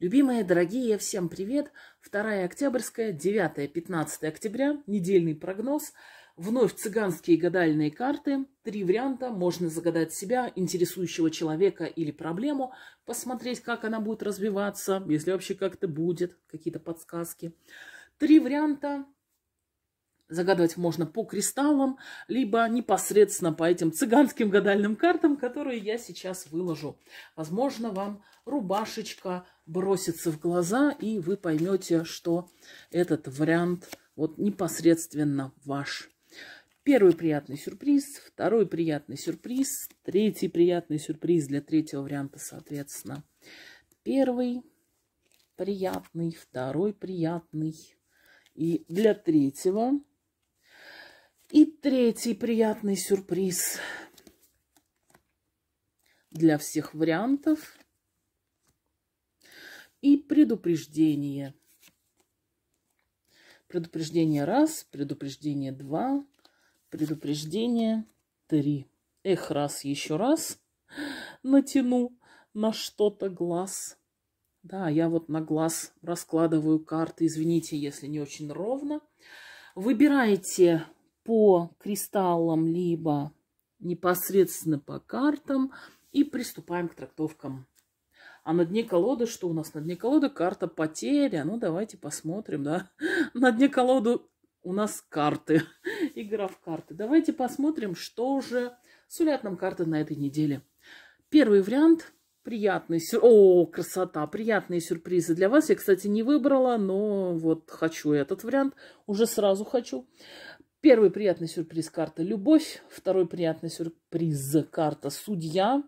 Любимые, дорогие, всем привет! 2 октябрьская, 9-15 октября, недельный прогноз. Вновь цыганские гадальные карты. Три варианта. Можно загадать себя, интересующего человека или проблему, посмотреть, как она будет развиваться, если вообще как-то будет, какие-то подсказки. Три варианта Загадывать можно по кристаллам, либо непосредственно по этим цыганским гадальным картам, которые я сейчас выложу. Возможно, вам рубашечка бросится в глаза, и вы поймете, что этот вариант вот непосредственно ваш. Первый приятный сюрприз, второй приятный сюрприз, третий приятный сюрприз для третьего варианта, соответственно. Первый приятный, второй приятный. И для третьего и третий приятный сюрприз для всех вариантов. И предупреждение. Предупреждение раз, предупреждение два, предупреждение три. Эх, раз, еще раз натяну на что-то глаз. Да, я вот на глаз раскладываю карты. Извините, если не очень ровно. Выбирайте по кристаллам, либо непосредственно по картам. И приступаем к трактовкам. А на дне колоды, что у нас на дне колоды? Карта потеря. А ну, давайте посмотрим, да. На дне колоды у нас карты. Игра в карты. Давайте посмотрим, что же сулят нам карты на этой неделе. Первый вариант – приятные сюр... О, красота! Приятные сюрпризы для вас. Я, кстати, не выбрала, но вот хочу этот вариант. Уже сразу хочу. Первый приятный сюрприз карта «Любовь», второй приятный сюрприз карта «Судья»,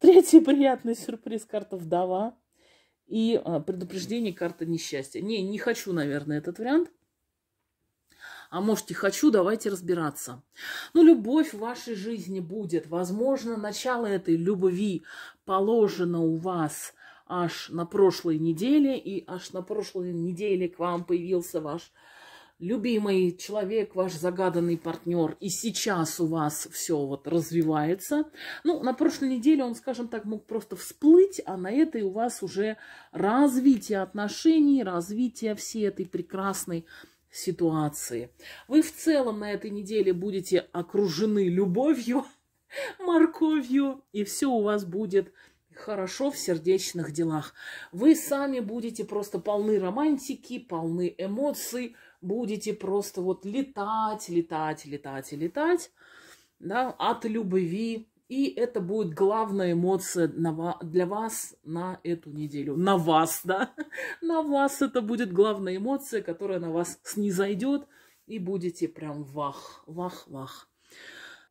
третий приятный сюрприз карта «Вдова» и а, предупреждение карта несчастья. Не, не хочу, наверное, этот вариант. А можете хочу, давайте разбираться. Ну, любовь в вашей жизни будет. Возможно, начало этой любви положено у вас аж на прошлой неделе, и аж на прошлой неделе к вам появился ваш любимый человек, ваш загаданный партнер, и сейчас у вас все вот развивается. Ну, на прошлой неделе он, скажем так, мог просто всплыть, а на этой у вас уже развитие отношений, развитие всей этой прекрасной ситуации. Вы в целом на этой неделе будете окружены любовью, морковью, и все у вас будет хорошо в сердечных делах. Вы сами будете просто полны романтики, полны эмоций, будете просто вот летать, летать, летать и летать да, от любви. И это будет главная эмоция для вас на эту неделю. На вас, да? На вас это будет главная эмоция, которая на вас снизойдет, и будете прям вах, вах, вах.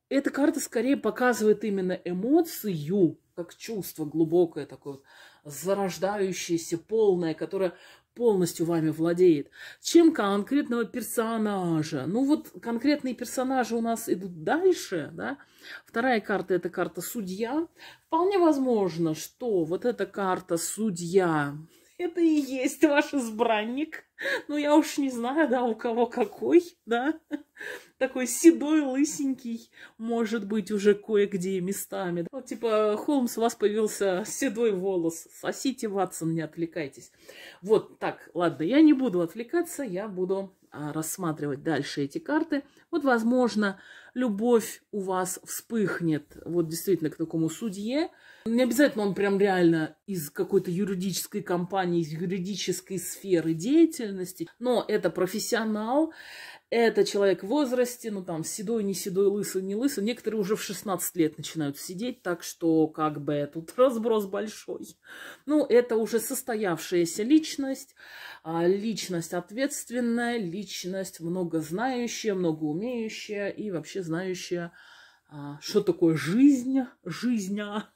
Эта карта скорее показывает именно эмоцию, как чувство глубокое такое, зарождающееся, полное, которое полностью вами владеет, чем конкретного персонажа. Ну вот конкретные персонажи у нас идут дальше, да. Вторая карта – это карта судья. Вполне возможно, что вот эта карта судья это и есть ваш избранник. Ну, я уж не знаю, да, у кого какой, да. Такой седой, лысенький, может быть, уже кое-где местами. Вот, типа, Холмс, у вас появился седой волос. Сосите, Ватсон, не отвлекайтесь. Вот так, ладно, я не буду отвлекаться, я буду а, рассматривать дальше эти карты. Вот, возможно, любовь у вас вспыхнет, вот действительно, к такому судье, не обязательно он прям реально из какой-то юридической компании, из юридической сферы деятельности, но это профессионал, это человек в возрасте, ну там седой, не седой, лысый, не лысый. Некоторые уже в 16 лет начинают сидеть, так что как бы тут разброс большой. Ну, это уже состоявшаяся личность, а, личность ответственная, личность много знающая, много умеющая и вообще знающая а, что такое жизнь, жизнь, а?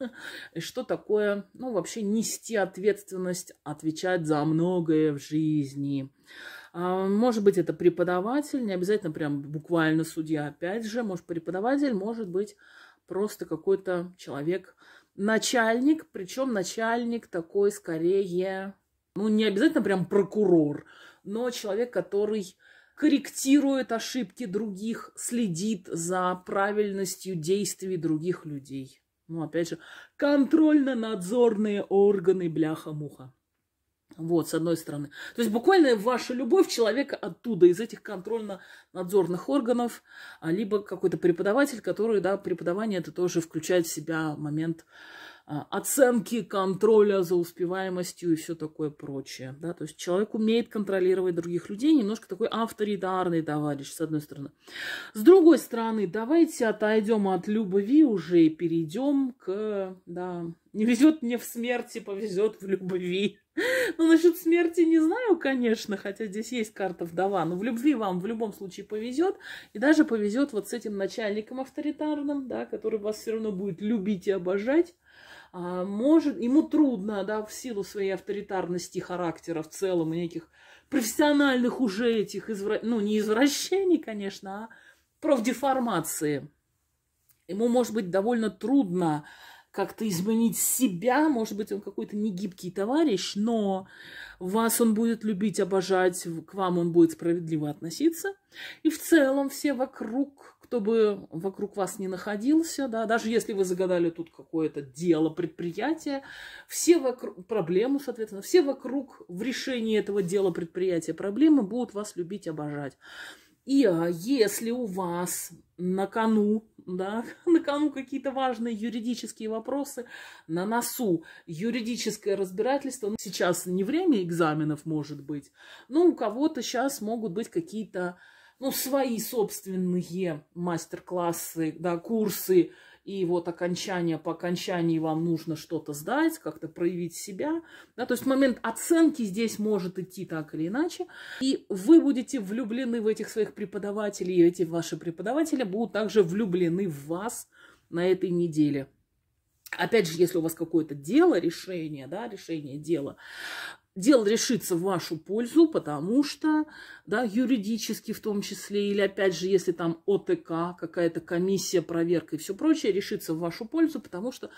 и что такое, ну, вообще нести ответственность, отвечать за многое в жизни. А, может быть, это преподаватель, не обязательно прям буквально судья, опять же, может, преподаватель, может быть, просто какой-то человек, начальник, причем начальник такой скорее, ну, не обязательно прям прокурор, но человек, который корректирует ошибки других, следит за правильностью действий других людей. Ну, опять же, контрольно-надзорные органы бляха-муха. Вот, с одной стороны. То есть буквально ваша любовь человека оттуда, из этих контрольно-надзорных органов, а либо какой-то преподаватель, который, да, преподавание это тоже включает в себя момент а, оценки, контроля за успеваемостью и все такое прочее. Да? То есть человек умеет контролировать других людей, немножко такой авторитарный товарищ, с одной стороны. С другой стороны, давайте отойдем от любви уже и перейдем к... Да, не везет мне в смерти, повезет в любви. Ну, насчет смерти не знаю, конечно, хотя здесь есть карта вдова, но в любви вам в любом случае повезет, и даже повезет вот с этим начальником авторитарным, да, который вас все равно будет любить и обожать, а, может, ему трудно, да, в силу своей авторитарности характера в целом и неких профессиональных уже этих, извра... ну, не извращений, конечно, а профдеформации. Ему, может быть, довольно трудно как-то изменить себя, может быть, он какой-то негибкий товарищ, но вас он будет любить, обожать, к вам он будет справедливо относиться. И в целом все вокруг кто бы вокруг вас не находился, да, даже если вы загадали тут какое-то дело, предприятие, все вокруг, проблемы, соответственно, все вокруг в решении этого дела, предприятия, проблемы будут вас любить, обожать. И а, если у вас на кону, да, на кону какие-то важные юридические вопросы, на носу юридическое разбирательство, ну, сейчас не время экзаменов может быть, но у кого-то сейчас могут быть какие-то ну, свои собственные мастер-классы, да, курсы, и вот окончание, по окончании вам нужно что-то сдать, как-то проявить себя. Да, то есть момент оценки здесь может идти так или иначе. И вы будете влюблены в этих своих преподавателей, и эти ваши преподаватели будут также влюблены в вас на этой неделе. Опять же, если у вас какое-то дело, решение, да, решение дела, дело решится в вашу пользу, потому что, да, юридически в том числе, или опять же, если там ОТК, какая-то комиссия, проверка и все прочее, решится в вашу пользу, потому что,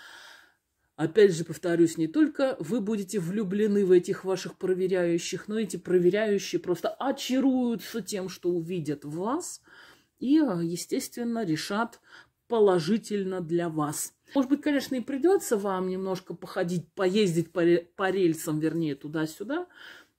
опять же, повторюсь, не только вы будете влюблены в этих ваших проверяющих, но эти проверяющие просто очаруются тем, что увидят вас, и, естественно, решат положительно для вас. Может быть, конечно, и придется вам немножко походить, поездить по, по рельсам, вернее, туда-сюда.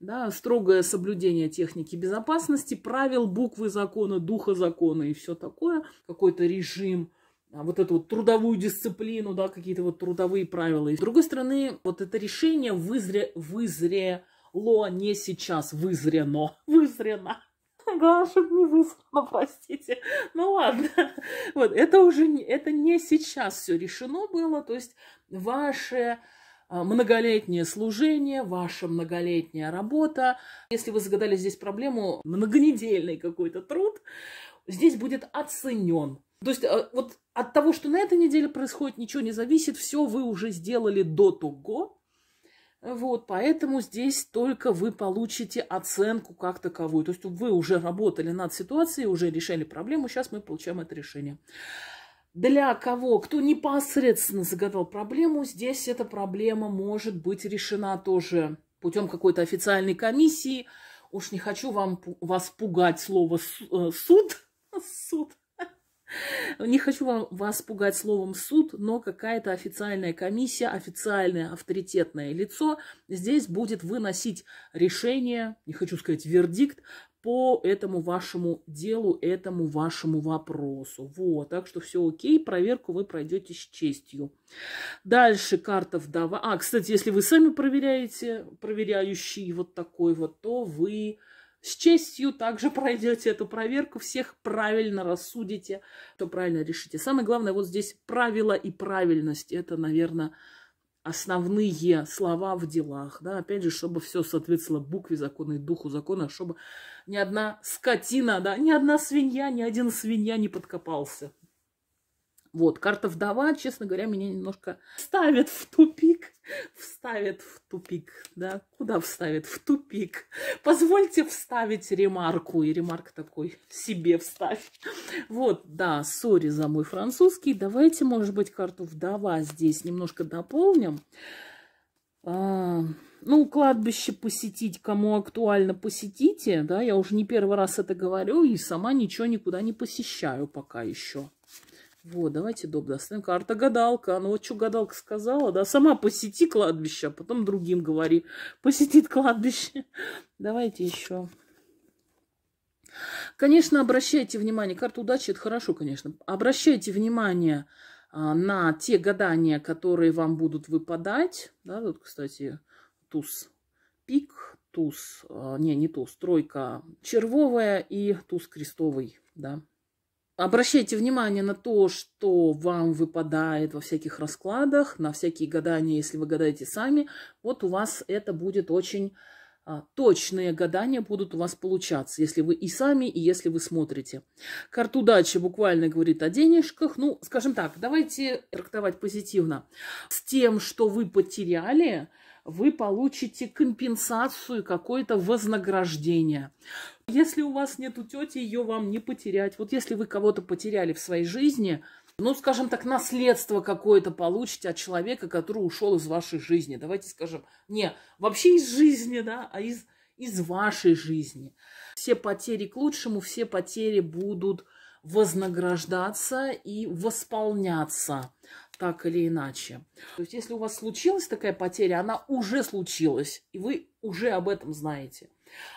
Да, строгое соблюдение техники безопасности, правил, буквы закона, духа закона и все такое. Какой-то режим, а, вот эту вот трудовую дисциплину, да, какие-то вот трудовые правила. И с другой стороны, вот это решение вызре, вызрело не сейчас, вызрено, вызрено Главное, чтобы не выслано, простите. Ну ладно. Вот, это уже не, это не сейчас все решено было. То есть ваше а, многолетнее служение, ваша многолетняя работа. Если вы загадали здесь проблему, многонедельный какой-то труд здесь будет оценен. То есть а, вот от того, что на этой неделе происходит, ничего не зависит. Все вы уже сделали до того, вот, поэтому здесь только вы получите оценку как таковую. То есть вы уже работали над ситуацией, уже решили проблему, сейчас мы получаем это решение. Для кого, кто непосредственно загадал проблему, здесь эта проблема может быть решена тоже путем какой-то официальной комиссии. Уж не хочу вам, вас пугать слово э, суд, суд не хочу вам, вас пугать словом суд, но какая-то официальная комиссия, официальное авторитетное лицо здесь будет выносить решение, не хочу сказать вердикт, по этому вашему делу, этому вашему вопросу. Вот, так что все окей, проверку вы пройдете с честью. Дальше карта вдова. А, кстати, если вы сами проверяете, проверяющий вот такой вот, то вы с честью также пройдете эту проверку, всех правильно рассудите, то правильно решите. Самое главное вот здесь правило и правильность. Это, наверное, основные слова в делах. Да? Опять же, чтобы все соответствовало букве закона и духу закона, чтобы ни одна скотина, да, ни одна свинья, ни один свинья не подкопался. Вот, карта вдова, честно говоря, меня немножко ставит в тупик вставит в тупик, да? Куда вставит? В тупик. Позвольте вставить ремарку. И ремарк такой, себе вставь. Вот, да, сори за мой французский. Давайте, может быть, карту вдова здесь немножко дополним. А, ну, кладбище посетить, кому актуально, посетите, да, я уже не первый раз это говорю и сама ничего никуда не посещаю пока еще. Вот, давайте доб достанем. Карта гадалка. Ну вот что гадалка сказала, да? Сама посети кладбище, а потом другим говори. Посетит кладбище. Давайте еще. Конечно, обращайте внимание. Карта удачи – это хорошо, конечно. Обращайте внимание а, на те гадания, которые вам будут выпадать. Да, вот, кстати, туз пик, туз, а, не, не туз, тройка червовая и туз крестовый, да. Обращайте внимание на то, что вам выпадает во всяких раскладах, на всякие гадания, если вы гадаете сами. Вот у вас это будет очень а, точные гадания будут у вас получаться, если вы и сами, и если вы смотрите. Карта удачи буквально говорит о денежках. Ну, скажем так, давайте трактовать позитивно. С тем, что вы потеряли, вы получите компенсацию, какое-то вознаграждение. Если у вас нету тети, ее вам не потерять. Вот если вы кого-то потеряли в своей жизни, ну, скажем так, наследство какое-то получите от человека, который ушел из вашей жизни. Давайте скажем, не вообще из жизни, да, а из, из вашей жизни. Все потери к лучшему, все потери будут вознаграждаться и восполняться так или иначе. То есть, если у вас случилась такая потеря, она уже случилась, и вы уже об этом знаете.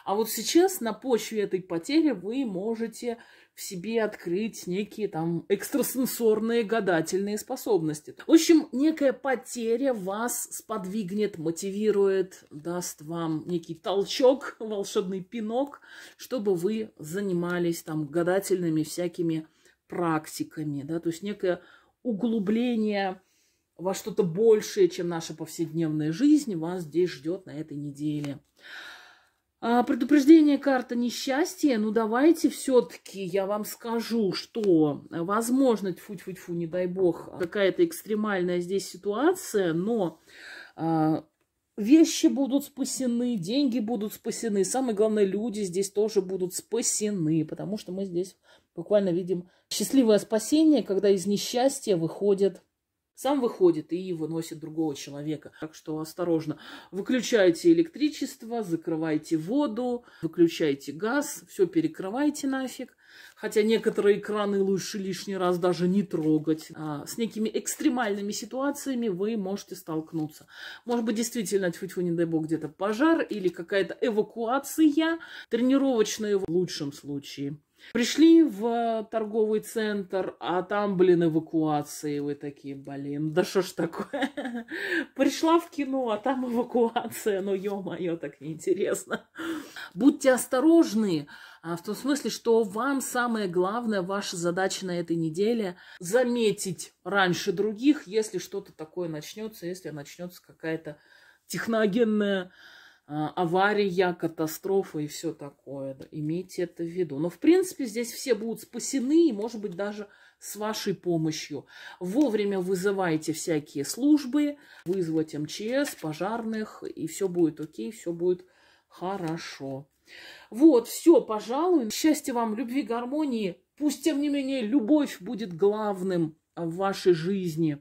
А вот сейчас на почве этой потери вы можете в себе открыть некие там экстрасенсорные гадательные способности. В общем, некая потеря вас сподвигнет, мотивирует, даст вам некий толчок, волшебный пинок, чтобы вы занимались там гадательными всякими практиками, да, то есть некое углубление во что-то большее, чем наша повседневная жизнь, вас здесь ждет на этой неделе. А, предупреждение карта несчастья. Ну, давайте все-таки я вам скажу, что возможно, тьфу-тьфу-тьфу, не дай бог, какая-то экстремальная здесь ситуация, но а, вещи будут спасены, деньги будут спасены. Самое главное, люди здесь тоже будут спасены, потому что мы здесь буквально видим счастливое спасение, когда из несчастья выходят сам выходит и выносит другого человека. Так что осторожно. Выключайте электричество, закрывайте воду, выключайте газ, все перекрывайте нафиг. Хотя некоторые краны лучше лишний раз даже не трогать. А с некими экстремальными ситуациями вы можете столкнуться. Может быть, действительно, тьфу-тьфу, не дай бог, где-то пожар или какая-то эвакуация тренировочная в лучшем случае. Пришли в торговый центр, а там, блин, эвакуации. Вы такие, блин, да что ж такое? Пришла в кино, а там эвакуация. Ну, ё-моё, так неинтересно. Будьте осторожны, а, в том смысле, что вам самое главное, ваша задача на этой неделе заметить раньше других, если что-то такое начнется, если начнется какая-то техногенная а, авария, катастрофа и все такое. имейте это в виду. Но, в принципе, здесь все будут спасены, и, может быть, даже с вашей помощью. Вовремя вызывайте всякие службы, вызвать МЧС, пожарных, и все будет окей, все будет хорошо. Вот, все, пожалуй. Счастья вам, любви, гармонии. Пусть, тем не менее, любовь будет главным в вашей жизни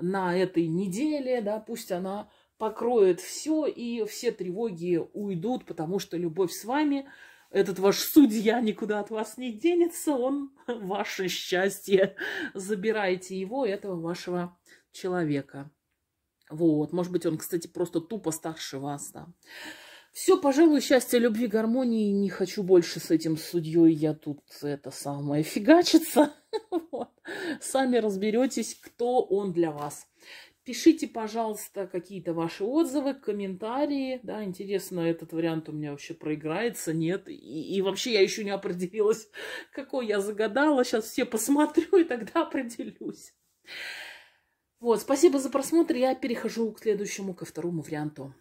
на этой неделе, да, пусть она покроет все, и все тревоги уйдут, потому что любовь с вами, этот ваш судья никуда от вас не денется, он ваше счастье. Забирайте его, этого вашего человека. Вот, может быть, он, кстати, просто тупо старше вас, да. Все, пожалуй, счастья, любви, гармонии. Не хочу больше с этим судьей. Я тут это самое фигачится. Вот. Сами разберетесь, кто он для вас. Пишите, пожалуйста, какие-то ваши отзывы, комментарии. Да, интересно, этот вариант у меня вообще проиграется, нет. И, и вообще я еще не определилась, какой я загадала. Сейчас все посмотрю и тогда определюсь. Вот, спасибо за просмотр. Я перехожу к следующему, ко второму варианту.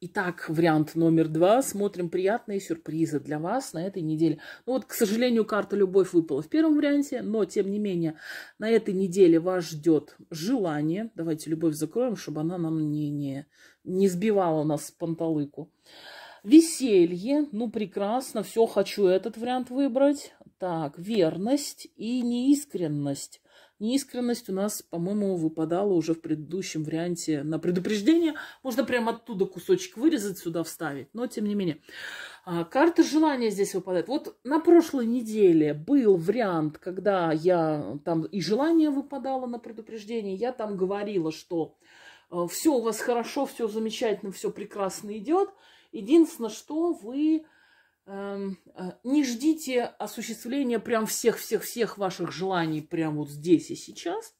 Итак, вариант номер два. Смотрим приятные сюрпризы для вас на этой неделе. Ну вот, к сожалению, карта «Любовь» выпала в первом варианте, но, тем не менее, на этой неделе вас ждет желание. Давайте «Любовь» закроем, чтобы она нам не, не, не сбивала нас с панталыку. Веселье. Ну, прекрасно. Все, хочу этот вариант выбрать. Так, верность и неискренность. Неискренность у нас, по-моему, выпадала уже в предыдущем варианте на предупреждение. Можно прямо оттуда кусочек вырезать, сюда вставить, но тем не менее. А, карта желания здесь выпадает. Вот на прошлой неделе был вариант, когда я там и желание выпадало на предупреждение. Я там говорила, что э, все у вас хорошо, все замечательно, все прекрасно идет. Единственное, что вы Эм, э, не ждите осуществления прям всех-всех-всех ваших желаний прям вот здесь и сейчас,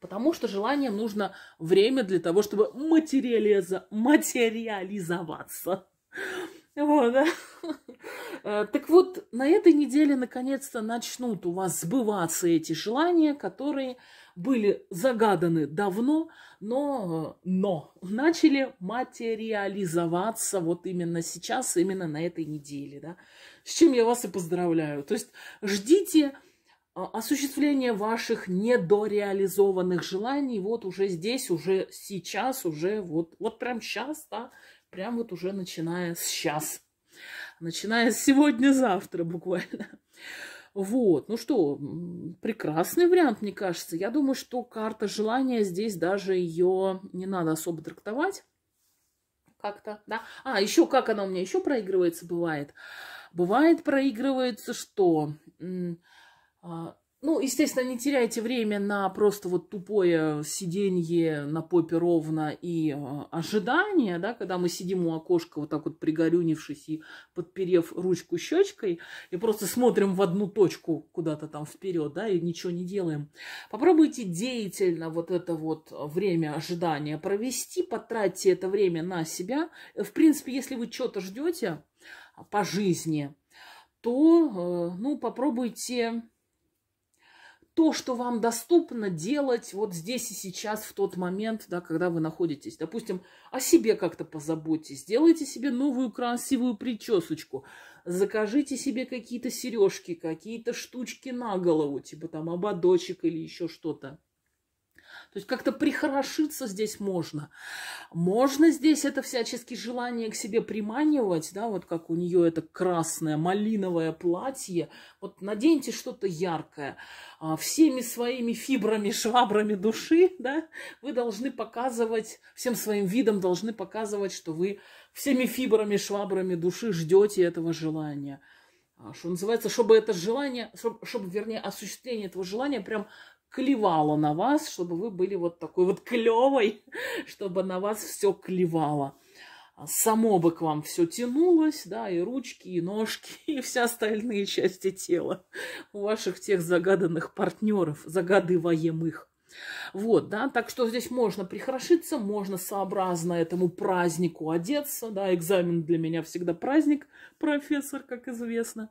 потому что желаниям нужно время для того, чтобы материализа, материализоваться. Вот, да? Э, так вот, на этой неделе наконец-то начнут у вас сбываться эти желания, которые были загаданы давно, но, но начали материализоваться вот именно сейчас, именно на этой неделе. Да? С чем я вас и поздравляю. То есть ждите а, осуществления ваших недореализованных желаний вот уже здесь, уже сейчас, уже вот, вот прям сейчас, да, прям вот уже начиная с сейчас. Начиная с сегодня-завтра буквально. Вот, ну что, прекрасный вариант, мне кажется. Я думаю, что карта желания здесь даже ее не надо особо трактовать. Как-то, да. А, еще как она у меня еще проигрывается, бывает. Бывает, проигрывается, что а, ну, естественно, не теряйте время на просто вот тупое сиденье на попе ровно и э, ожидание, да, когда мы сидим у окошка вот так вот пригорюнившись и подперев ручку щечкой и просто смотрим в одну точку куда-то там вперед, да, и ничего не делаем. Попробуйте деятельно вот это вот время ожидания провести, потратьте это время на себя. В принципе, если вы что-то ждете по жизни, то, э, ну, попробуйте то, что вам доступно делать вот здесь и сейчас, в тот момент, да, когда вы находитесь. Допустим, о себе как-то позаботьтесь, сделайте себе новую красивую причесочку, закажите себе какие-то сережки, какие-то штучки на голову, типа там ободочек или еще что-то. То есть как-то прихорошиться здесь можно. Можно здесь это всячески желание к себе приманивать, да, вот как у нее это красное малиновое платье. Вот наденьте что-то яркое. А, всеми своими фибрами, швабрами души, да, вы должны показывать, всем своим видом должны показывать, что вы всеми фибрами, швабрами души ждете этого желания а, что называется, чтобы это желание, чтобы, чтобы, вернее, осуществление этого желания прям клевала на вас, чтобы вы были вот такой вот клевой, чтобы на вас все клевало. А само бы к вам все тянулось, да, и ручки, и ножки, и все остальные части тела у ваших тех загаданных партнеров, загадываемых. Вот, да, так что здесь можно прихорошиться, можно сообразно этому празднику одеться, да, экзамен для меня всегда праздник, профессор, как известно,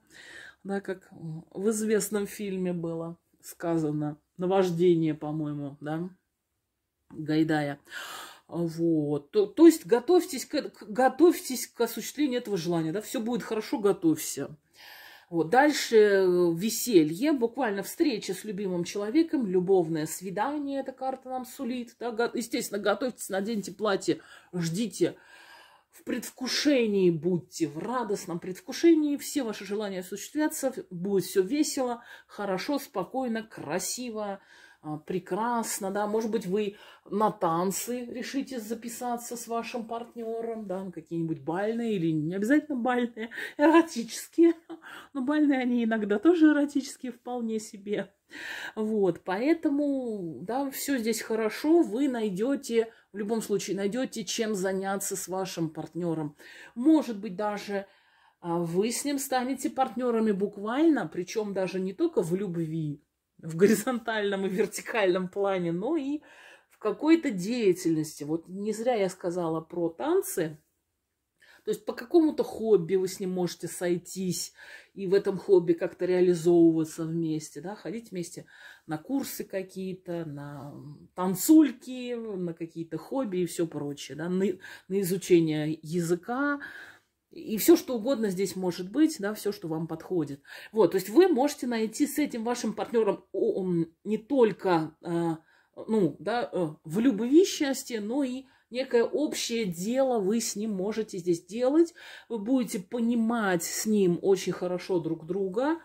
да, как в известном фильме было сказано наваждение, по-моему, да, Гайдая. Вот. То, то есть готовьтесь к, готовьтесь к осуществлению этого желания. Да? Все будет хорошо, готовься. Вот. Дальше э, веселье, буквально встреча с любимым человеком, любовное свидание эта карта нам сулит. Да? Естественно, готовьтесь, наденьте платье, ждите в предвкушении будьте, в радостном предвкушении. Все ваши желания осуществятся, будет все весело, хорошо, спокойно, красиво, а, прекрасно, да. Может быть, вы на танцы решите записаться с вашим партнером, да, какие-нибудь бальные или не обязательно бальные, эротические. Но бальные они иногда тоже эротические вполне себе. Вот, поэтому, да, все здесь хорошо, вы найдете в любом случае найдете, чем заняться с вашим партнером. Может быть, даже а, вы с ним станете партнерами буквально, причем даже не только в любви, в горизонтальном и вертикальном плане, но и в какой-то деятельности. Вот не зря я сказала про танцы – то есть по какому-то хобби вы с ним можете сойтись и в этом хобби как-то реализовываться вместе, да, ходить вместе на курсы какие-то, на танцульки, на какие-то хобби и все прочее, да, на, на изучение языка, и все, что угодно здесь может быть, да, все, что вам подходит. Вот, то есть вы можете найти с этим вашим партнером не только а, ну, да, э, в любви счастье, но и некое общее дело вы с ним можете здесь делать. Вы будете понимать с ним очень хорошо друг друга.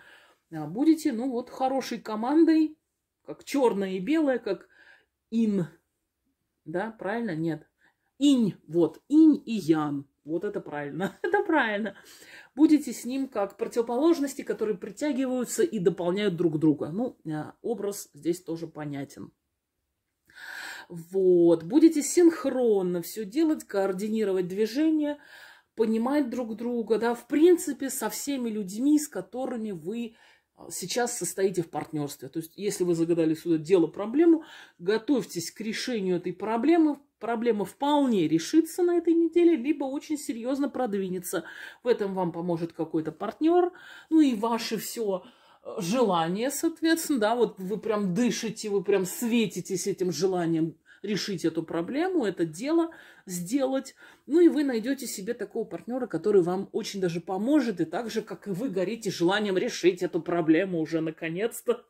А, будете, ну вот, хорошей командой, как черное и белое, как ин. Да, правильно? Нет. Инь, вот, инь и ян. Вот это правильно, это правильно. Будете с ним как противоположности, которые притягиваются и дополняют друг друга. Ну, а, образ здесь тоже понятен. Вот, будете синхронно все делать, координировать движения, понимать друг друга, да, в принципе, со всеми людьми, с которыми вы а, сейчас состоите в партнерстве. То есть, если вы загадали сюда дело, проблему, готовьтесь к решению этой проблемы. Проблема вполне решится на этой неделе, либо очень серьезно продвинется. В этом вам поможет какой-то партнер, ну и ваше все Э, желание, соответственно, да, вот вы прям дышите, вы прям светитесь этим желанием решить эту проблему, это дело сделать. Ну и вы найдете себе такого партнера, который вам очень даже поможет, и так же, как и вы, горите желанием решить эту проблему уже наконец-то.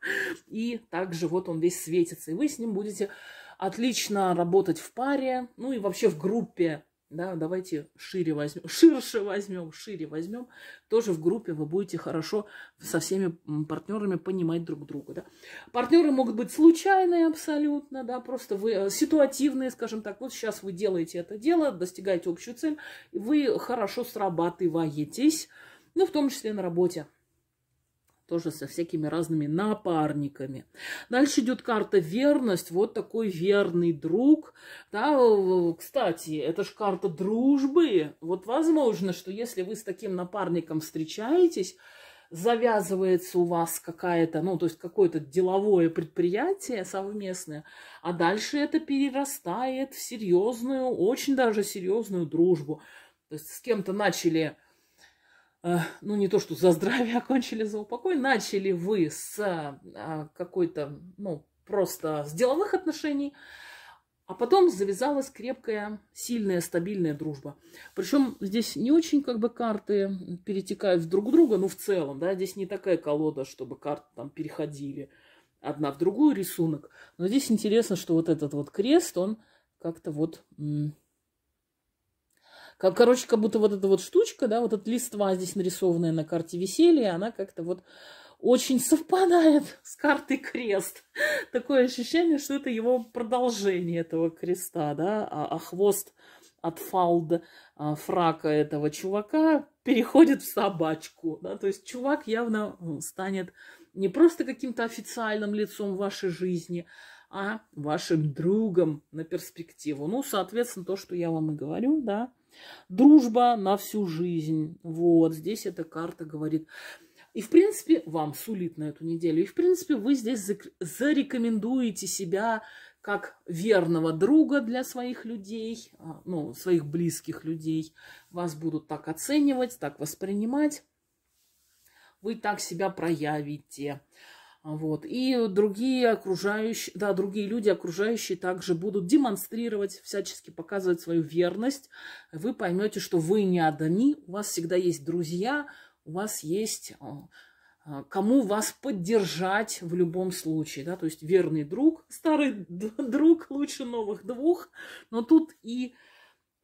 И также вот он весь светится, и вы с ним будете отлично работать в паре, ну и вообще в группе да, давайте шире возьмем, ширше возьмем, шире возьмем, тоже в группе вы будете хорошо со всеми партнерами понимать друг друга, да. Партнеры могут быть случайные абсолютно, да, просто вы э, ситуативные, скажем так, вот сейчас вы делаете это дело, достигаете общую цель, вы хорошо срабатываетесь, ну, в том числе на работе тоже со всякими разными напарниками. Дальше идет карта верность, вот такой верный друг. Да, кстати, это же карта дружбы. Вот возможно, что если вы с таким напарником встречаетесь, завязывается у вас какая-то, ну, то есть какое-то деловое предприятие совместное, а дальше это перерастает в серьезную, очень даже серьезную дружбу. То есть с кем-то начали Э, ну не то, что за здравие окончили за упокой, начали вы с э, какой-то, ну, просто сделанных отношений, а потом завязалась крепкая, сильная, стабильная дружба. Причем здесь не очень как бы карты перетекают в друг друга, но ну, в целом, да, здесь не такая колода, чтобы карты там переходили одна в другую рисунок. Но здесь интересно, что вот этот вот крест, он как-то вот как, короче, как будто вот эта вот штучка, да, вот эта листва здесь нарисованная на карте веселья, она как-то вот очень совпадает с картой крест. Такое ощущение, что это его продолжение этого креста, да, а, а хвост от фалда а, фрака этого чувака переходит в собачку, да, то есть чувак явно станет не просто каким-то официальным лицом вашей жизни, а вашим другом на перспективу. Ну, соответственно, то, что я вам и говорю, да, Дружба на всю жизнь. Вот, здесь эта карта говорит. И, в принципе, вам сулит на эту неделю. И, в принципе, вы здесь зарекомендуете себя как верного друга для своих людей, а, ну, своих близких людей. Вас будут так оценивать, так воспринимать. Вы так себя проявите. Вот. И другие окружающие, да, другие люди, окружающие также будут демонстрировать, всячески показывать свою верность. Вы поймете, что вы не одни, у вас всегда есть друзья, у вас есть э, э, кому вас поддержать в любом случае, да, то есть верный друг, старый друг лучше новых двух, но тут и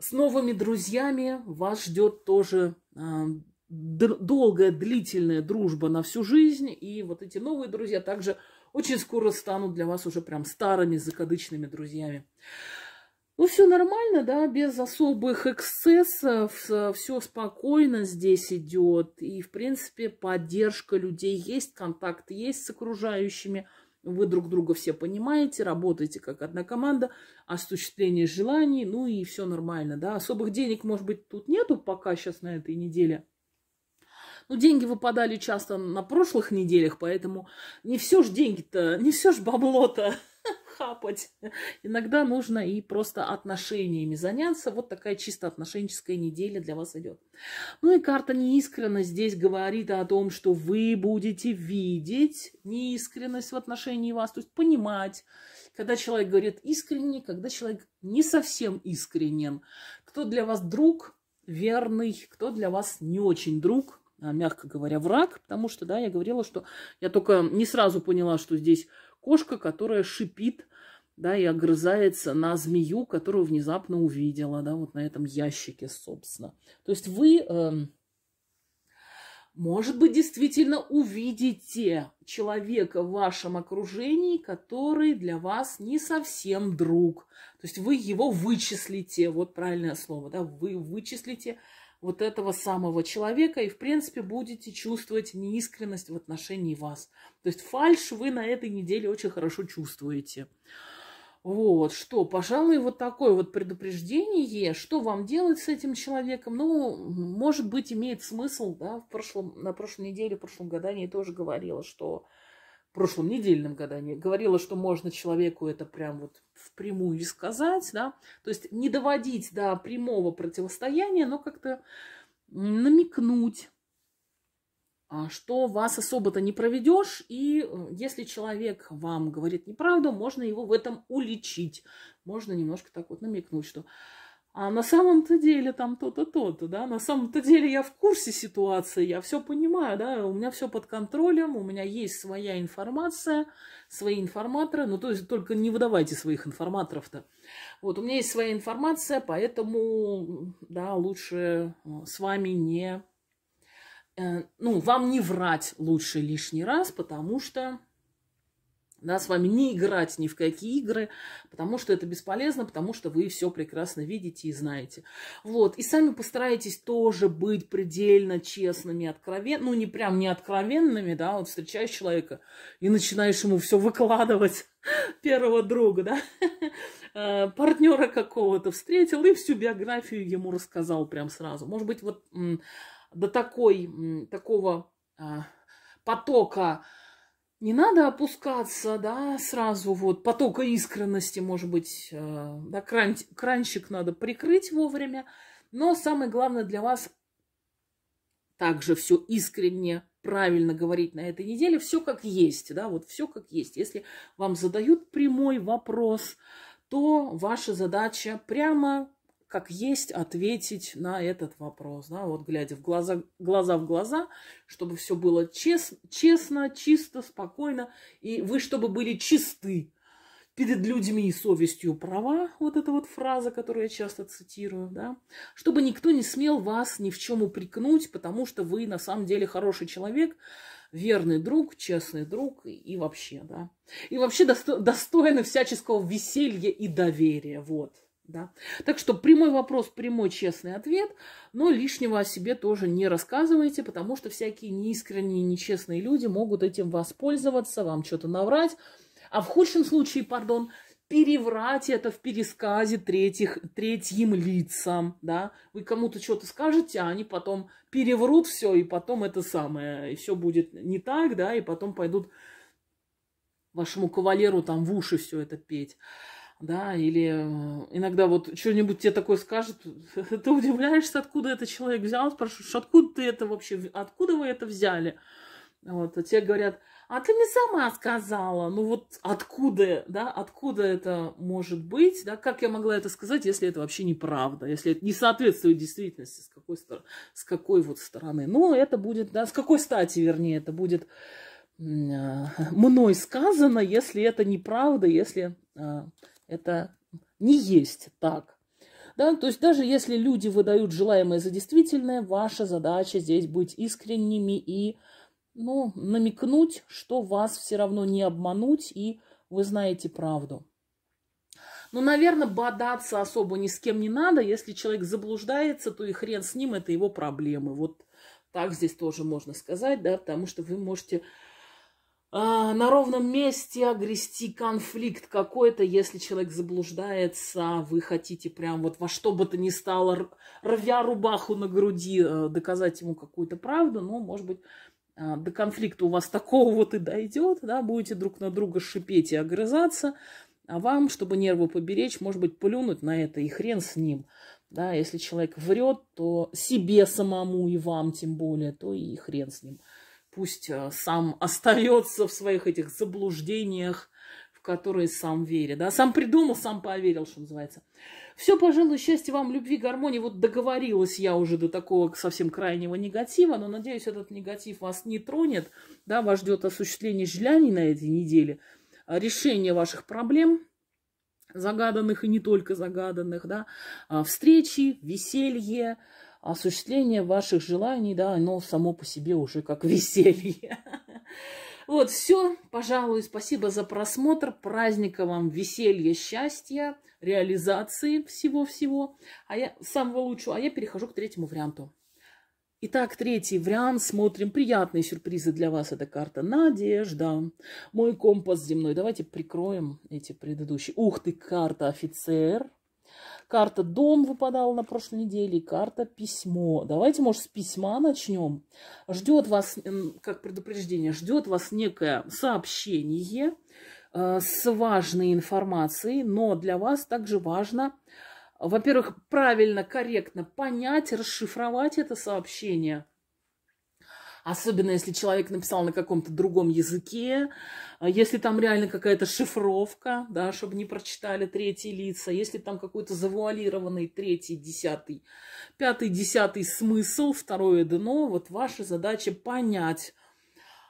с новыми друзьями вас ждет тоже э, долгая, длительная дружба на всю жизнь. И вот эти новые друзья также очень скоро станут для вас уже прям старыми, закадычными друзьями. Ну, все нормально, да, без особых эксцессов, все спокойно здесь идет. И, в принципе, поддержка людей есть, контакт есть с окружающими. Вы друг друга все понимаете, работаете как одна команда, осуществление желаний, ну и все нормально, да. Особых денег, может быть, тут нету пока сейчас на этой неделе – ну, деньги выпадали часто на прошлых неделях, поэтому не все ж деньги-то, не все ж бабло-то хапать. Иногда нужно и просто отношениями заняться. Вот такая чисто отношенческая неделя для вас идет. Ну и карта неискренность здесь говорит о том, что вы будете видеть неискренность в отношении вас, то есть понимать, когда человек говорит искренне, когда человек не совсем искренен. Кто для вас друг верный, кто для вас не очень друг – а, мягко говоря, враг, потому что, да, я говорила, что я только не сразу поняла, что здесь кошка, которая шипит, да, и огрызается на змею, которую внезапно увидела, да, вот на этом ящике, собственно. То есть вы, э, может быть, действительно увидите человека в вашем окружении, который для вас не совсем друг. То есть вы его вычислите, вот правильное слово, да, вы вычислите вот этого самого человека и, в принципе, будете чувствовать неискренность в отношении вас. То есть фальш вы на этой неделе очень хорошо чувствуете. Вот, что, пожалуй, вот такое вот предупреждение, что вам делать с этим человеком, ну, может быть, имеет смысл, да, в прошлом, на прошлой неделе, в прошлом году я тоже говорила, что прошлом недельном гадании говорила, что можно человеку это прям вот впрямую сказать, да, то есть не доводить до прямого противостояния, но как-то намекнуть, а, что вас особо-то не проведешь, и э, если человек вам говорит неправду, можно его в этом уличить, можно немножко так вот намекнуть, что а на самом-то деле там то-то, то-то, да, на самом-то деле я в курсе ситуации, я все понимаю, да, у меня все под контролем, у меня есть своя информация, свои информаторы, ну, то есть только не выдавайте своих информаторов-то. Вот, у меня есть своя информация, поэтому, да, лучше э, с вами не, э, ну, вам не врать лучше лишний раз, потому что да, с вами не играть ни в какие игры, потому что это бесполезно, потому что вы все прекрасно видите и знаете. Вот, и сами постарайтесь тоже быть предельно честными, откровенными, ну, не прям не откровенными, да, вот встречаешь человека и начинаешь ему все выкладывать, первого друга, да, э, партнера какого-то встретил и всю биографию ему рассказал прям сразу. Может быть, вот до такой, такого а, потока не надо опускаться, да, сразу вот потока искренности, может быть, э, да, кран, кранчик надо прикрыть вовремя, но самое главное для вас также все искренне, правильно говорить на этой неделе, все как есть, да, вот все как есть. Если вам задают прямой вопрос, то ваша задача прямо как есть ответить на этот вопрос, да, вот глядя в глаза, глаза в глаза, чтобы все было чес, честно, чисто, спокойно, и вы, чтобы были чисты перед людьми и совестью права, вот эта вот фраза, которую я часто цитирую, да, чтобы никто не смел вас ни в чем упрекнуть, потому что вы на самом деле хороший человек, верный друг, честный друг и, и вообще, да, и вообще досто, достойны всяческого веселья и доверия, вот. Да? Так что прямой вопрос, прямой честный ответ, но лишнего о себе тоже не рассказывайте, потому что всякие неискренние, нечестные люди могут этим воспользоваться, вам что-то наврать, а в худшем случае, пардон, переврать это в пересказе третьих, третьим лицам, да. Вы кому-то что-то скажете, а они потом переврут все, и потом это самое, и все будет не так, да, и потом пойдут вашему кавалеру там в уши все это петь да, или э, иногда вот что-нибудь тебе такое скажет, ты удивляешься, откуда этот человек взял, спрашиваешь, откуда ты это вообще, откуда вы это взяли? Вот, а тебе говорят, а ты мне сама сказала, ну вот откуда, да, откуда это может быть, да, как я могла это сказать, если это вообще неправда, если это не соответствует действительности, с какой, с какой вот стороны. Ну, это будет, да, с какой стати, вернее, это будет э, мной сказано, если это неправда, если э, это не есть так. Да? То есть даже если люди выдают желаемое за действительное, ваша задача здесь быть искренними и ну, намекнуть, что вас все равно не обмануть, и вы знаете правду. Ну, наверное, бодаться особо ни с кем не надо. Если человек заблуждается, то и хрен с ним, это его проблемы. Вот так здесь тоже можно сказать, да, потому что вы можете а, на ровном месте огрести конфликт какой-то, если человек заблуждается, вы хотите прям вот во что бы то ни стало, рвя рубаху на груди, э, доказать ему какую-то правду, ну может быть, а, до конфликта у вас такого вот и дойдет, да, будете друг на друга шипеть и огрызаться, а вам, чтобы нервы поберечь, может быть, плюнуть на это и хрен с ним. Да, если человек врет, то себе самому и вам тем более, то и хрен с ним пусть э, сам остается в своих этих заблуждениях, в которые сам верит. Да? Сам придумал, сам поверил, что называется. Все, пожалуй, счастья вам, любви, гармонии. Вот договорилась я уже до такого совсем крайнего негатива, но надеюсь, этот негатив вас не тронет. Да? Вас ждет осуществление желаний на этой неделе, э, решение ваших проблем – загаданных и не только загаданных, да, э, встречи, веселье, осуществление ваших желаний, да, оно само по себе уже как веселье. Вот, все, пожалуй, спасибо за просмотр. Праздника вам веселья, счастья, реализации всего-всего. А я самого лучшего. А я перехожу к третьему варианту. Итак, третий вариант. Смотрим приятные сюрпризы для вас. Это карта «Надежда». Мой компас земной. Давайте прикроем эти предыдущие. Ух ты, карта «Офицер». Карта «Дом» выпадала на прошлой неделе, и карта «Письмо». Давайте, может, с письма начнем. Ждет вас, как предупреждение, ждет вас некое сообщение э, с важной информацией, но для вас также важно, во-первых, правильно, корректно понять, расшифровать это сообщение – Особенно, если человек написал на каком-то другом языке, а если там реально какая-то шифровка, да, чтобы не прочитали третьи лица, если там какой-то завуалированный третий, десятый, пятый, десятый смысл, второе дно, вот ваша задача понять,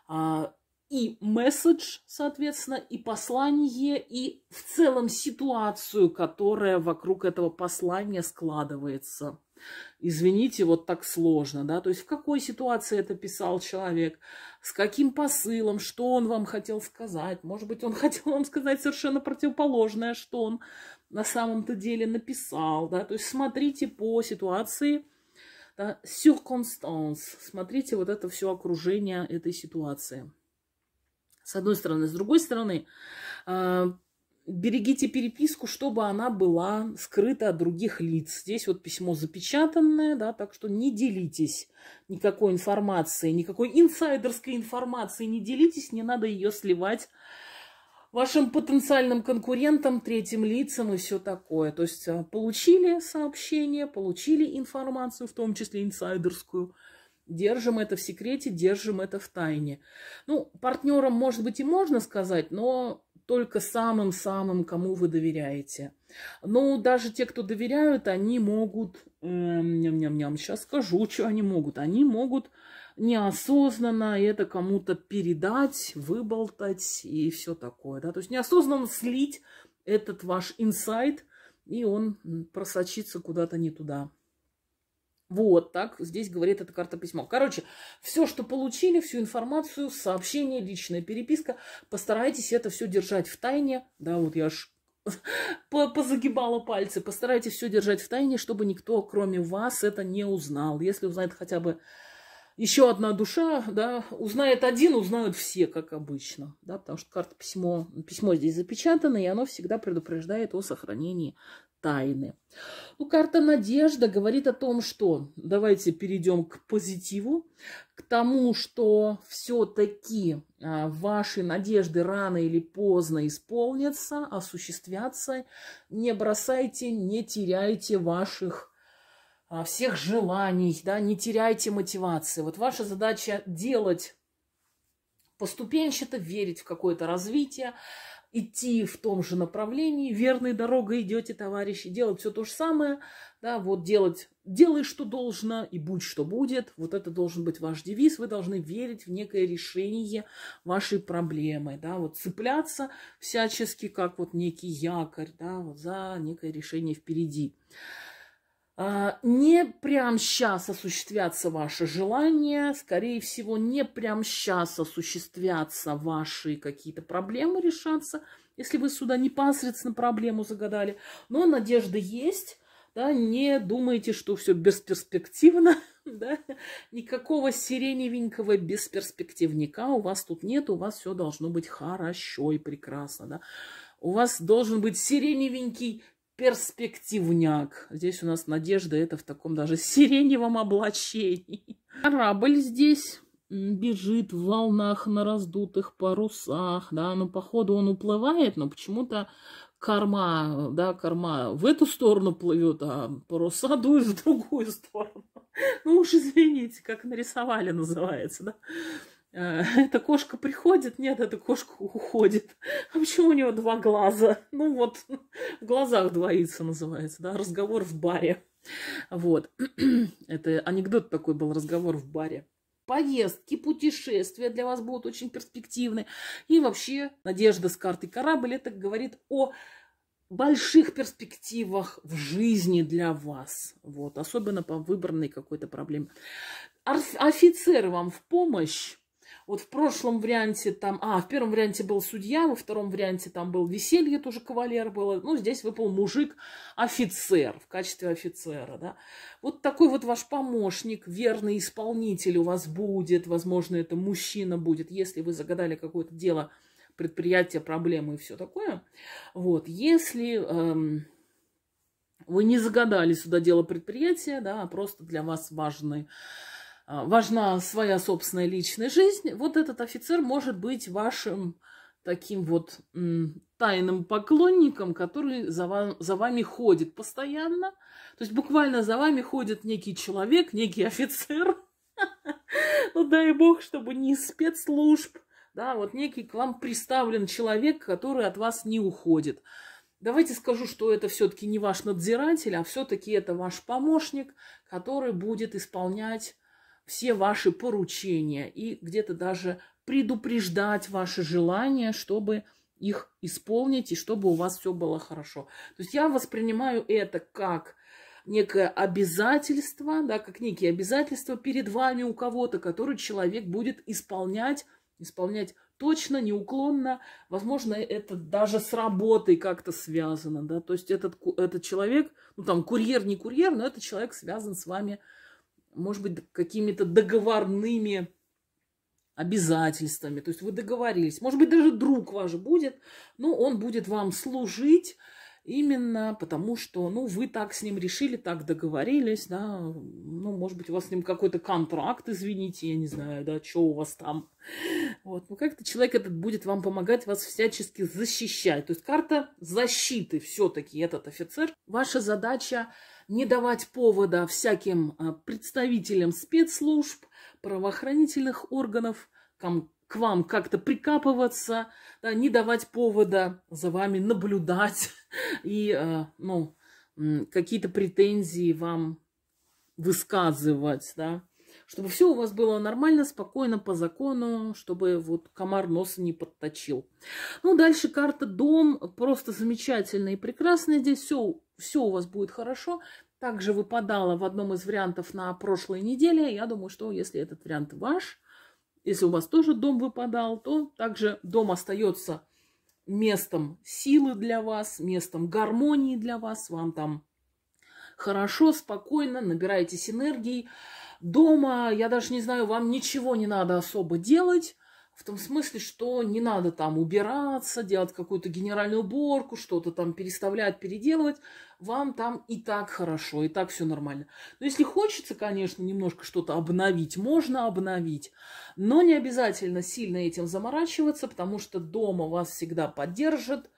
а, и месседж, соответственно, и послание, и в целом ситуацию, которая вокруг этого послания складывается извините, вот так сложно, да, то есть в какой ситуации это писал человек, с каким посылом, что он вам хотел сказать, может быть, он хотел вам сказать совершенно противоположное, что он на самом-то деле написал, да, то есть смотрите по ситуации, да, circumstance, смотрите вот это все окружение этой ситуации. С одной стороны. С другой стороны, а, Берегите переписку, чтобы она была скрыта от других лиц. Здесь вот письмо запечатанное, да, так что не делитесь никакой информацией, никакой инсайдерской информацией не делитесь, не надо ее сливать вашим потенциальным конкурентам, третьим лицам и все такое. То есть э, получили сообщение, получили информацию, в том числе инсайдерскую, Держим это в секрете, держим это в тайне. Ну, партнерам, может быть, и можно сказать, но только самым-самым, кому вы доверяете. Но ну, даже те, кто доверяют, они могут, эм, ням-ням-ням, сейчас скажу, что они могут. Они могут неосознанно это кому-то передать, выболтать и все такое. Да? То есть неосознанно слить этот ваш инсайт, и он просочится куда-то не туда. Вот так здесь говорит эта карта письма. Короче, все, что получили, всю информацию, сообщение, личная переписка, постарайтесь это все держать в тайне. Да, вот я аж позагибала пальцы. Постарайтесь все держать в тайне, чтобы никто, кроме вас, это не узнал. Если узнает хотя бы еще одна душа, да, узнает один, узнают все, как обычно, да, потому что карта письмо, письмо здесь запечатано, и оно всегда предупреждает о сохранении тайны. Ну, карта «Надежда» говорит о том, что давайте перейдем к позитиву, к тому, что все-таки а, ваши надежды рано или поздно исполнятся, осуществятся. Не бросайте, не теряйте ваших а, всех желаний, да, не теряйте мотивации. Вот ваша задача делать поступенчато, верить в какое-то развитие, идти в том же направлении, верной дорогой идете, товарищи, делать все то же самое, да, вот делать, делай, что должно, и будь, что будет, вот это должен быть ваш девиз, вы должны верить в некое решение вашей проблемы, да, вот цепляться всячески, как вот некий якорь, да, вот за некое решение впереди. А, не прям сейчас осуществятся ваши желания, скорее всего, не прям сейчас осуществятся ваши какие-то проблемы решаться, если вы сюда непосредственно проблему загадали. Но надежда есть, да, не думайте, что все бесперспективно, да, никакого сиреневенького бесперспективника у вас тут нет, у вас все должно быть хорошо и прекрасно, да. У вас должен быть сиреневенький перспективняк. Здесь у нас надежда, это в таком даже сиреневом облачении. Корабль здесь бежит в волнах на раздутых парусах, да, ну походу он уплывает, но почему-то корма, да, корма в эту сторону плывет, а паруса дует в другую сторону. Ну уж извините, как нарисовали называется, да. Э, эта кошка приходит, нет, эта кошка уходит. А почему у него два глаза? Ну вот, в глазах двоится называется, да, разговор в баре. Вот, это анекдот такой был, разговор в баре. Поездки, путешествия для вас будут очень перспективны. И вообще, надежда с картой корабль, это говорит о больших перспективах в жизни для вас. Вот, особенно по выбранной какой-то проблеме. Офицер вам в помощь вот в прошлом варианте там... А, в первом варианте был судья, во втором варианте там был веселье, тоже кавалер было. Ну, здесь выпал мужик-офицер в качестве офицера, да. Вот такой вот ваш помощник, верный исполнитель у вас будет. Возможно, это мужчина будет, если вы загадали какое-то дело, предприятие, проблемы и все такое. Вот, если... Эм, вы не загадали сюда дело предприятия, да, а просто для вас важный а, важна своя собственная личная жизнь, вот этот офицер может быть вашим таким вот тайным поклонником, который за, вам, за вами ходит постоянно. То есть буквально за вами ходит некий человек, некий офицер. Ну дай бог, чтобы не спецслужб, да, вот некий к вам приставлен человек, который от вас не уходит. Давайте скажу, что это все-таки не ваш надзиратель, а все-таки это ваш помощник, который будет исполнять все ваши поручения и где-то даже предупреждать ваши желания, чтобы их исполнить и чтобы у вас все было хорошо. То есть я воспринимаю это как некое обязательство, да, как некие обязательства перед вами у кого-то, который человек будет исполнять, исполнять точно, неуклонно, возможно, это даже с работой как-то связано, да, то есть этот, этот человек, ну там курьер, не курьер, но этот человек связан с вами может быть, какими-то договорными обязательствами. То есть вы договорились. Может быть, даже друг ваш будет, но он будет вам служить именно потому, что, ну, вы так с ним решили, так договорились, да, ну, может быть, у вас с ним какой-то контракт, извините, я не знаю, да, что у вас там. Вот, ну, как-то человек этот будет вам помогать, вас всячески защищать. То есть карта защиты все-таки этот офицер. Ваша задача не давать повода всяким а, представителям спецслужб, правоохранительных органов к вам как-то прикапываться, да, не давать повода за вами наблюдать и а, ну, какие-то претензии вам высказывать, да, чтобы все у вас было нормально, спокойно, по закону, чтобы вот комар носа не подточил. Ну, дальше карта дом, просто замечательная и прекрасная. Здесь все все у вас будет хорошо. Также выпадало в одном из вариантов на прошлой неделе. Я думаю, что если этот вариант ваш, если у вас тоже дом выпадал, то также дом остается местом силы для вас, местом гармонии для вас. Вам там хорошо, спокойно, набираетесь энергии. Дома, я даже не знаю, вам ничего не надо особо делать. В том смысле, что не надо там убираться, делать какую-то генеральную уборку, что-то там переставлять, переделывать. Вам там и так хорошо, и так все нормально. Но если хочется, конечно, немножко что-то обновить, можно обновить. Но не обязательно сильно этим заморачиваться, потому что дома вас всегда поддержат,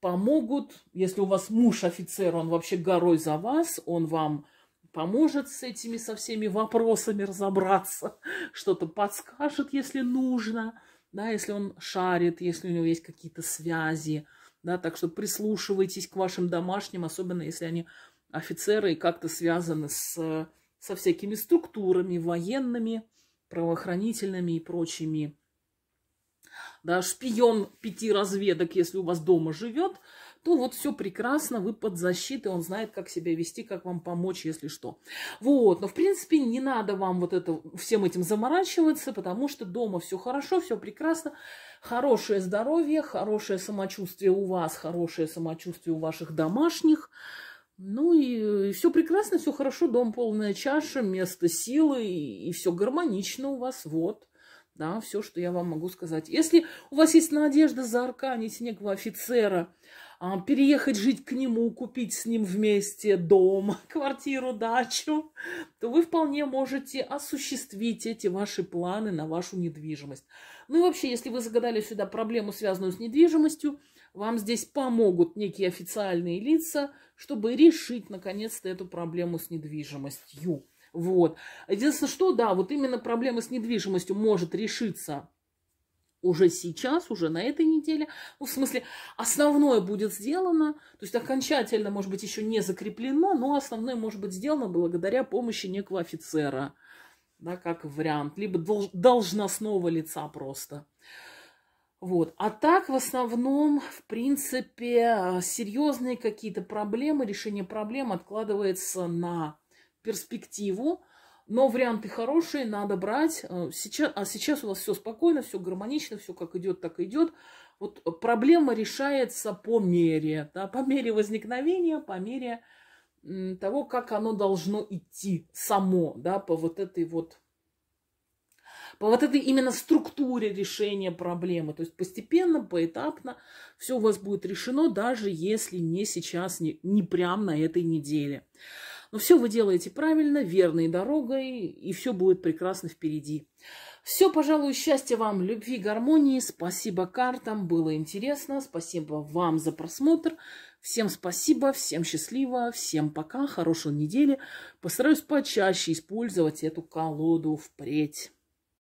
помогут. Если у вас муж офицер, он вообще горой за вас, он вам поможет с этими со всеми вопросами разобраться, что-то подскажет, если нужно, да, если он шарит, если у него есть какие-то связи, да, так что прислушивайтесь к вашим домашним, особенно если они офицеры и как-то связаны с, со всякими структурами военными, правоохранительными и прочими. Да, шпион пяти разведок, если у вас дома живет – то вот все прекрасно, вы под защитой, он знает, как себя вести, как вам помочь, если что. Вот, но в принципе не надо вам вот это, всем этим заморачиваться, потому что дома все хорошо, все прекрасно, хорошее здоровье, хорошее самочувствие у вас, хорошее самочувствие у ваших домашних, ну и, э, все прекрасно, все хорошо, дом полная чаша, место силы, и, и все гармонично у вас, вот. Да, все, что я вам могу сказать. Если у вас есть надежда за заарканить некого офицера, а, переехать жить к нему, купить с ним вместе дом, квартиру, дачу, то вы вполне можете осуществить эти ваши планы на вашу недвижимость. Ну и вообще, если вы загадали сюда проблему, связанную с недвижимостью, вам здесь помогут некие официальные лица, чтобы решить наконец-то эту проблему с недвижимостью. Вот. Единственное, что, да, вот именно проблема с недвижимостью может решиться уже сейчас, уже на этой неделе. Ну, в смысле, основное будет сделано, то есть окончательно, может быть, еще не закреплено, но основное может быть сделано благодаря помощи некого офицера, да, как вариант, либо долж, должностного лица просто. Вот. А так, в основном, в принципе, серьезные какие-то проблемы, решение проблем откладывается на перспективу, но варианты хорошие, надо брать. Э, сейчас, а сейчас у вас все спокойно, все гармонично, все как идет, так идет. Вот проблема решается по мере, да, по мере возникновения, по мере того, как оно должно идти само, да, по вот этой вот по вот этой именно структуре решения проблемы. То есть постепенно, поэтапно все у вас будет решено, даже если не сейчас, не, не прямо на этой неделе. Но все вы делаете правильно, верной дорогой, и все будет прекрасно впереди. Все, пожалуй, счастья вам, любви, гармонии. Спасибо картам, было интересно. Спасибо вам за просмотр. Всем спасибо, всем счастливо, всем пока, хорошей недели. Постараюсь почаще использовать эту колоду впредь.